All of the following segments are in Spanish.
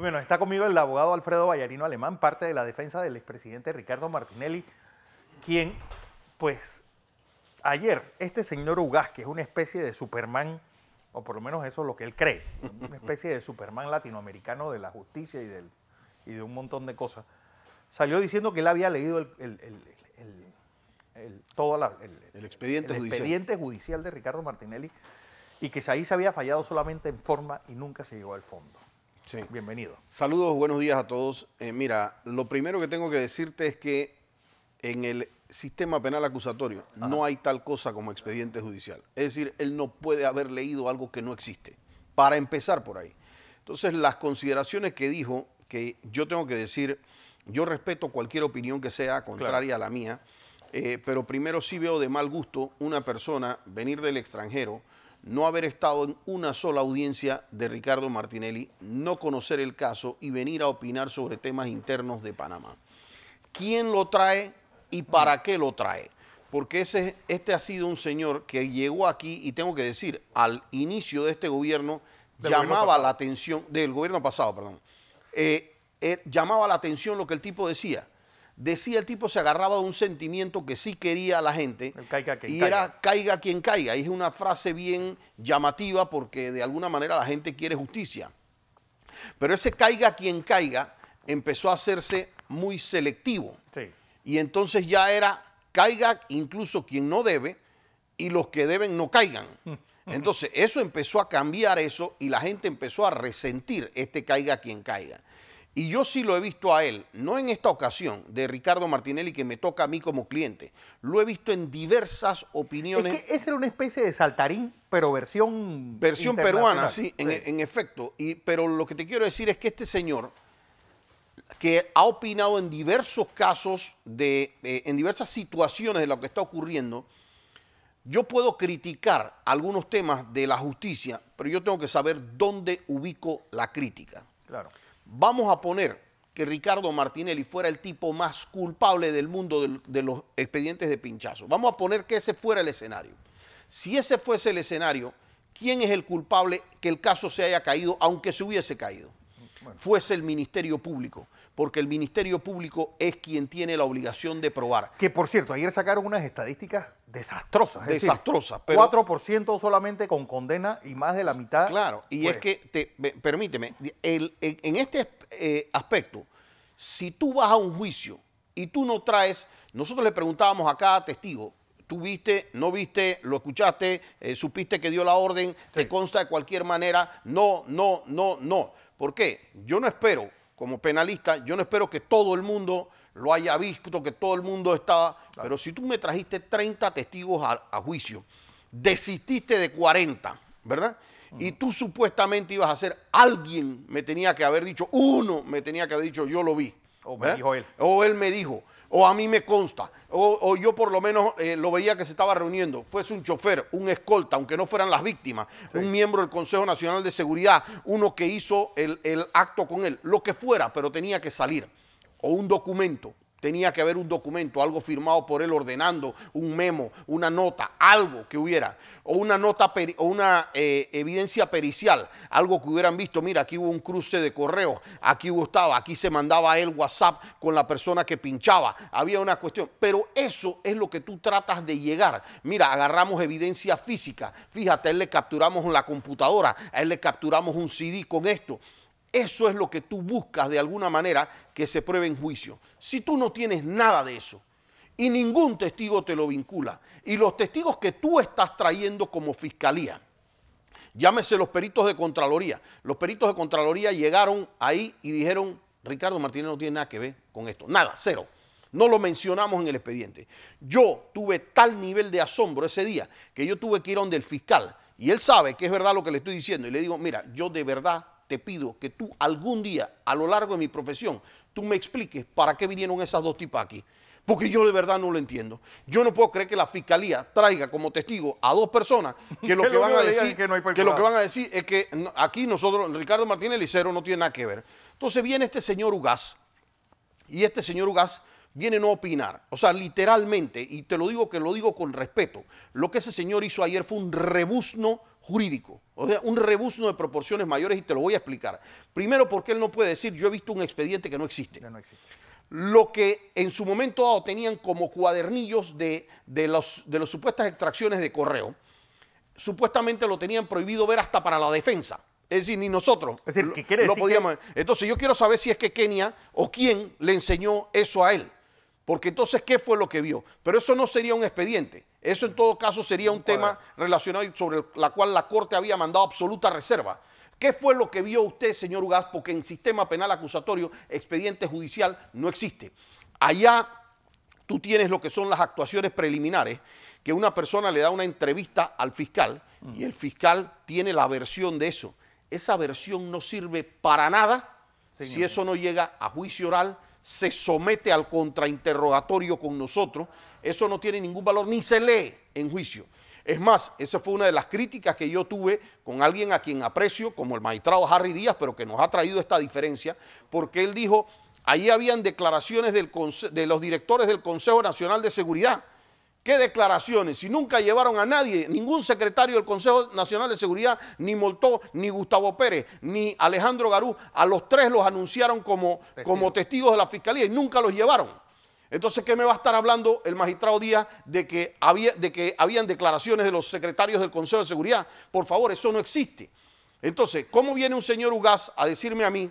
Bueno, está conmigo el abogado Alfredo Vallarino Alemán, parte de la defensa del expresidente Ricardo Martinelli, quien, pues, ayer, este señor Ugas, que es una especie de Superman, o por lo menos eso es lo que él cree, una especie de Superman latinoamericano de la justicia y, de un montón de cosas, salió diciendo que él había leído el, el, expediente, expediente judicial de Ricardo Martinelli y que ahí se había fallado solamente en forma y nunca se llegó al fondo. Sí. Bienvenido. Saludos, buenos días a todos. Eh, mira, lo primero que tengo que decirte es que en el sistema penal acusatorio no hay tal cosa como expediente judicial. Es decir, él no puede haber leído algo que no existe. Para empezar por ahí. Entonces, las consideraciones que dijo, que yo tengo que decir, yo respeto cualquier opinión que sea contraria a la mía, eh, pero primero sí veo de mal gusto una persona venir del extranjero no haber estado en una sola audiencia de Ricardo Martinelli, no conocer el caso y venir a opinar sobre temas internos de Panamá. ¿Quién lo trae y para qué lo trae? Porque ese, este ha sido un señor que llegó aquí y tengo que decir, al inicio de este gobierno llamaba la atención, del gobierno pasado, perdón, eh, eh, llamaba la atención lo que el tipo decía decía el tipo, se agarraba de un sentimiento que sí quería la gente. y era caiga quien caiga. es una frase bien llamativa porque de alguna manera la gente quiere justicia. Pero ese caiga quien caiga empezó a hacerse muy selectivo. Y entonces ya era caiga incluso quien no debe y los que deben no caigan. Entonces eso empezó a cambiar eso y la gente empezó a resentir este caiga quien caiga. Y yo sí lo he visto a él, no en esta ocasión de Ricardo Martinelli que me toca a mí como cliente, lo he visto en diversas opiniones. Es que ese era una especie de saltarín, pero versión... Versión peruana, sí, En, efecto. Y, pero lo que te quiero decir es que este señor, que ha opinado en diversos casos, de, eh, en diversas situaciones de lo que está ocurriendo, yo puedo criticar algunos temas de la justicia, pero yo tengo que saber dónde ubico la crítica. Claro vamos a poner que Ricardo Martinelli fuera el tipo más culpable del mundo de los expedientes de pinchazo. Vamos a poner que ese fuera el escenario. Si ese fuese el escenario, ¿quién es el culpable que el caso se haya caído, aunque se hubiese caído? Fuese el Ministerio Público porque el Ministerio Público es quien tiene la obligación de probar. Que por cierto, ayer sacaron unas estadísticas desastrosas. desastrosas. pero, 4% solamente con condena y más de la mitad. Claro, y es que, permíteme, en este eh, aspecto, si tú vas a un juicio y tú no traes, nosotros le preguntábamos a cada testigo, tú viste, no viste, lo escuchaste, eh, supiste que dio la orden, te consta de cualquier manera. No, no, no, no. ¿Por qué? Yo no espero como penalista, yo no espero que todo el mundo lo haya visto, que todo el mundo estaba, pero si tú me trajiste 30 testigos a, juicio, desististe de 40, ¿verdad? Y tú supuestamente ibas a ser alguien me tenía que haber dicho, uno me tenía que haber dicho, yo lo vi. O él. O él me dijo o a mí me consta, o, yo por lo menos eh, lo veía que se estaba reuniendo, fuese un chofer, un escolta, aunque no fueran las víctimas, un miembro del Consejo Nacional de Seguridad, uno que hizo el acto con él, lo que fuera, pero tenía que salir, o un documento, Tenía que haber un documento, algo firmado por él ordenando, un memo, una nota, algo que hubiera, o una nota o una eh, evidencia pericial, algo que hubieran visto. Mira, aquí hubo un cruce de correo, aquí hubo aquí se mandaba el WhatsApp con la persona que pinchaba. Había una cuestión, pero eso es lo que tú tratas de llegar. Mira, agarramos evidencia física. Fíjate, a él le capturamos la computadora, a él le capturamos un CD con esto. Eso es lo que tú buscas de alguna manera que se pruebe en juicio. Si tú no tienes nada de eso y ningún testigo te lo vincula, y los testigos que tú estás trayendo como fiscalía, llámese los peritos de Contraloría, los peritos de Contraloría llegaron ahí y dijeron, Ricardo Martínez no tiene nada que ver con esto, nada, cero. No lo mencionamos en el expediente. Yo tuve tal nivel de asombro ese día que yo tuve que ir a donde el fiscal. Y él sabe que es verdad lo que le estoy diciendo. Y le digo, mira, yo de verdad te pido que tú algún día, a lo largo de mi profesión, tú me expliques para qué vinieron esas dos tipas aquí. Porque yo de verdad no lo entiendo. Yo no puedo creer que la fiscalía traiga como testigo a dos personas que lo que, van a decir lo que van a decir es que aquí nosotros, Ricardo Martínez Licero, no tiene nada que ver. Entonces viene este señor Ugaz y este señor Ugaz viene no a opinar. O sea, literalmente, y te lo digo que lo digo con respeto, lo que ese señor hizo ayer fue un rebuzno jurídico. O sea, un rebusno de proporciones mayores y te lo voy a explicar. Primero, porque él no puede decir, yo he visto un expediente que no existe. Lo que en su momento dado tenían como cuadernillos de, de, los, de las supuestas extracciones de correo, supuestamente lo tenían prohibido ver hasta para la defensa. Es decir, ni nosotros es podíamos. Entonces, yo quiero saber si es que Kenia o quién le enseñó eso a él. Porque entonces, ¿qué fue lo que vio? Pero eso no sería un expediente. Eso en todo caso sería un tema relacionado sobre la cual la Corte había mandado absoluta reserva. ¿Qué fue lo que vio usted, señor Ugaz? Porque en sistema penal acusatorio, expediente judicial no existe. Allá tú tienes lo que son las actuaciones preliminares, que una persona le da una entrevista al fiscal mm. y el fiscal tiene la versión de eso. Esa versión no sirve para nada si eso no llega a juicio oral se somete al contrainterrogatorio con nosotros, eso no tiene ningún valor ni se lee en juicio. Es más, esa fue una de las críticas que yo tuve con alguien a quien aprecio, como el magistrado Harry Díaz, pero que nos ha traído esta diferencia, porque él dijo, ahí habían declaraciones de los directores del Consejo Nacional de Seguridad, ¿Qué declaraciones? Si nunca llevaron a nadie, ningún secretario del Consejo Nacional de Seguridad, ni Moltó, ni Gustavo Pérez, ni Alejandro Garú, a los tres los anunciaron como, como testigos de la Fiscalía y nunca los llevaron. Entonces, ¿qué me va a estar hablando el magistrado Díaz de que, había, de que habían declaraciones de los secretarios del Consejo de Seguridad? Por favor, eso no existe. Entonces, ¿cómo viene un señor Ugaz a decirme a mí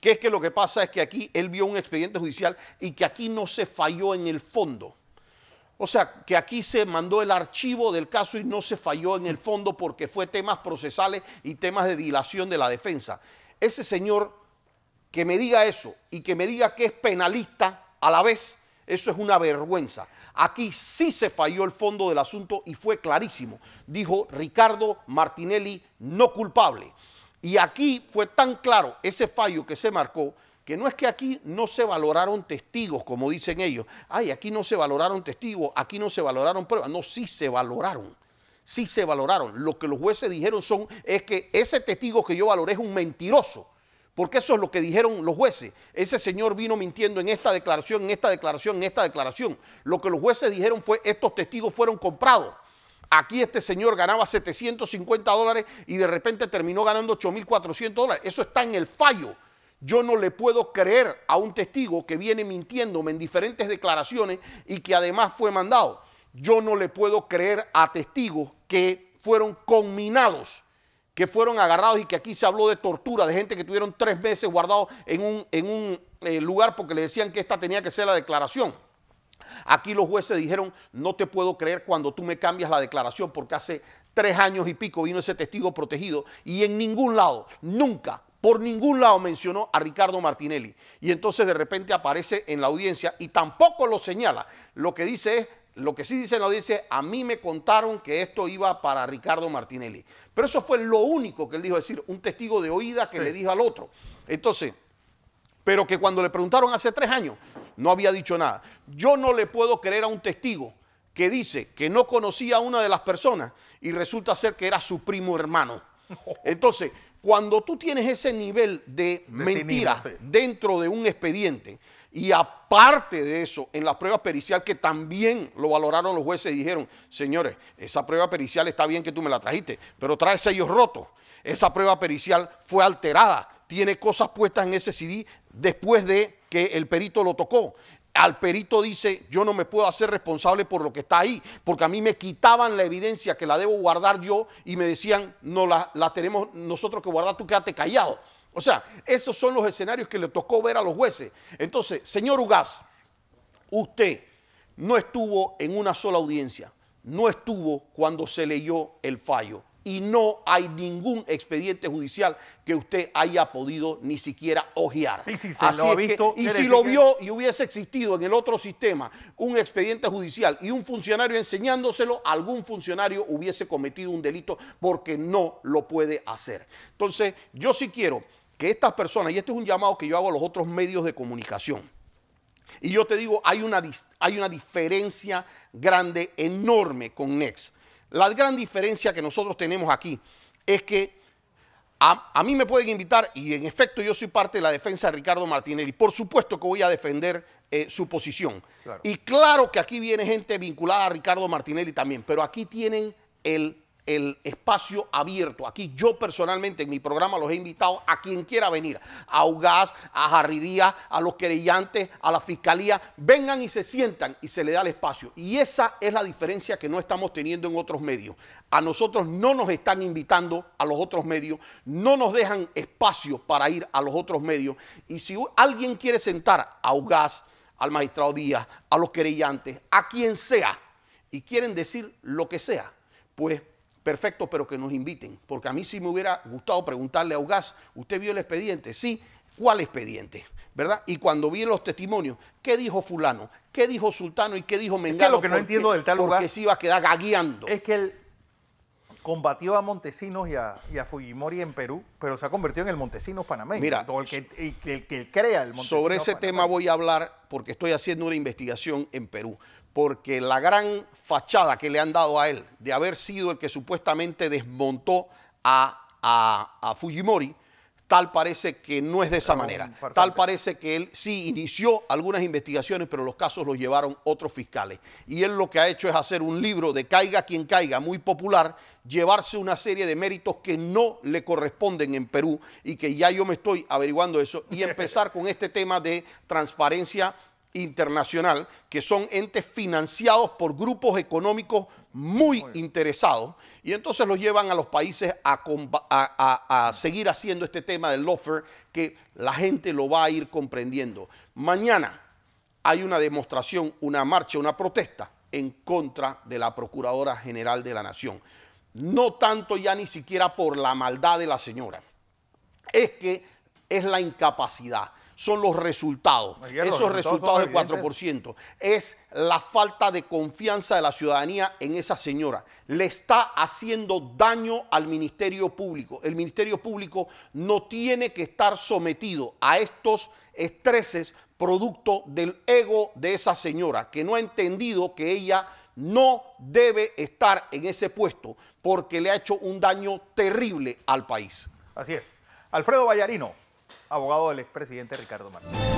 que es que lo que pasa es que aquí él vio un expediente judicial y que aquí no se falló en el fondo? O sea, que aquí se mandó el archivo del caso y no se falló en el fondo porque fue temas procesales y temas de dilación de la defensa. Ese señor que me diga eso y que me diga que es penalista a la vez, eso es una vergüenza. Aquí sí se falló el fondo del asunto y fue clarísimo. Dijo Ricardo Martinelli no culpable. Y aquí fue tan claro ese fallo que se marcó que no es que aquí no se valoraron testigos, como dicen ellos. Ay, aquí no se valoraron testigos, aquí no se valoraron pruebas. No, sí se valoraron. Sí se valoraron. Lo que los jueces dijeron son es que ese testigo que yo valoré es un mentiroso. Porque eso es lo que dijeron los jueces. Ese señor vino mintiendo en esta declaración, en esta declaración, en esta declaración. Lo que los jueces dijeron fue, estos testigos fueron comprados. Aquí este señor ganaba 750 dólares y de repente terminó ganando 8.400 dólares. Eso está en el fallo yo no le puedo creer a un testigo que viene mintiéndome en diferentes declaraciones y que además fue mandado. Yo no le puedo creer a testigos que fueron conminados, que fueron agarrados y que aquí se habló de tortura, de gente que tuvieron tres meses guardados en un, eh, lugar porque le decían que esta tenía que ser la declaración. Aquí los jueces dijeron, no te puedo creer cuando tú me cambias la declaración porque hace tres años y pico vino ese testigo protegido y en ningún lado, nunca por ningún lado mencionó a Ricardo Martinelli. Y entonces de repente aparece en la audiencia y tampoco lo señala. Lo que dice es, lo que sí dice en la audiencia, a mí me contaron que esto iba para Ricardo Martinelli. Pero eso fue lo único que él dijo, es decir, un testigo de oída que le dijo al otro. Entonces, pero que cuando le preguntaron hace tres años, no había dicho nada. Yo no le puedo creer a un testigo que dice que no conocía a una de las personas y resulta ser que era su primo hermano. Entonces, cuando tú tienes ese nivel de, mentira dentro de un expediente, y aparte de eso, en la prueba pericial, que también lo valoraron los jueces y dijeron, señores, esa prueba pericial está bien que tú me la trajiste, pero trae sellos rotos. Esa prueba pericial fue alterada, tiene cosas puestas en ese CD después de que el perito lo tocó al perito dice, yo no me puedo hacer responsable por lo que está ahí, porque a mí me quitaban la evidencia que la debo guardar yo y me decían, no la, tenemos nosotros que guardar, tú quédate callado. O sea, esos son los escenarios que le tocó ver a los jueces. Entonces, señor Ugaz, usted no estuvo en una sola audiencia, no estuvo cuando se leyó el fallo y no hay ningún expediente judicial que usted haya podido ni siquiera ojear. Y si lo, vio y hubiese existido en el otro sistema un expediente judicial y un funcionario enseñándoselo, algún funcionario hubiese cometido un delito porque no lo puede hacer. Entonces, yo sí quiero que estas personas, y este es un llamado que yo hago a los otros medios de comunicación, y yo te digo, hay una, hay una diferencia grande, enorme con Nex. La gran diferencia que nosotros tenemos aquí es que a, mí me pueden invitar y en efecto yo soy parte de la defensa de Ricardo Martinelli. Por supuesto que voy a defender eh, su posición. Y claro que aquí viene gente vinculada a Ricardo Martinelli también, pero aquí tienen el el espacio abierto. Aquí yo personalmente en mi programa los he invitado a quien quiera venir, a UGAS, a Harry Díaz, a los querellantes, a la fiscalía, vengan y se sientan y se le da el espacio. Y esa es la diferencia que no estamos teniendo en otros medios. A nosotros no nos están invitando a los otros medios, no nos dejan espacio para ir a los otros medios. Y si alguien quiere sentar a UGAS, al magistrado Díaz, a los querellantes, a quien sea, y quieren decir lo que sea, pues perfecto, pero que nos inviten. Porque a mí sí me hubiera gustado preguntarle a Ugas, ¿usted vio el expediente? Sí, ¿cuál expediente? ¿Verdad? Y cuando vi los testimonios, ¿qué dijo fulano? ¿Qué dijo sultano? ¿Y qué dijo Mengano? Es que lo que no entiendo del tal Ugas... Porque se iba a quedar gagueando. Es que él combatió a Montesinos y a, Fujimori en Perú, pero se ha convertido en el Montesinos panameño. Mira, el que, crea el Montesinos Sobre ese tema voy a hablar porque estoy haciendo una investigación en Perú porque la gran fachada que le han dado a él de haber sido el que supuestamente desmontó a, Fujimori, tal parece que no es de esa manera. Tal parece que él sí inició algunas investigaciones, pero los casos los llevaron otros fiscales. Y él lo que ha hecho es hacer un libro de Caiga quien caiga, muy popular, llevarse una serie de méritos que no le corresponden en Perú y que ya yo me estoy averiguando eso, y empezar con este tema de transparencia internacional, que son entes financiados por grupos económicos muy, interesados, y entonces los llevan a los países a, seguir haciendo este tema del lawfare, que la gente lo va a ir comprendiendo. Mañana hay una demostración, una marcha, una protesta en contra de la Procuradora General de la Nación. No tanto ya ni siquiera por la maldad de la señora, es que es la incapacidad son los resultados. Esos resultados del 4% es la falta de confianza de la ciudadanía en esa señora. Le está haciendo daño al Ministerio Público. El Ministerio Público no tiene que estar sometido a estos estreses producto del ego de esa señora, que no ha entendido que ella no debe estar en ese puesto porque le ha hecho un daño terrible al país. Así es. Alfredo Vallarino, abogado del expresidente Ricardo Martínez.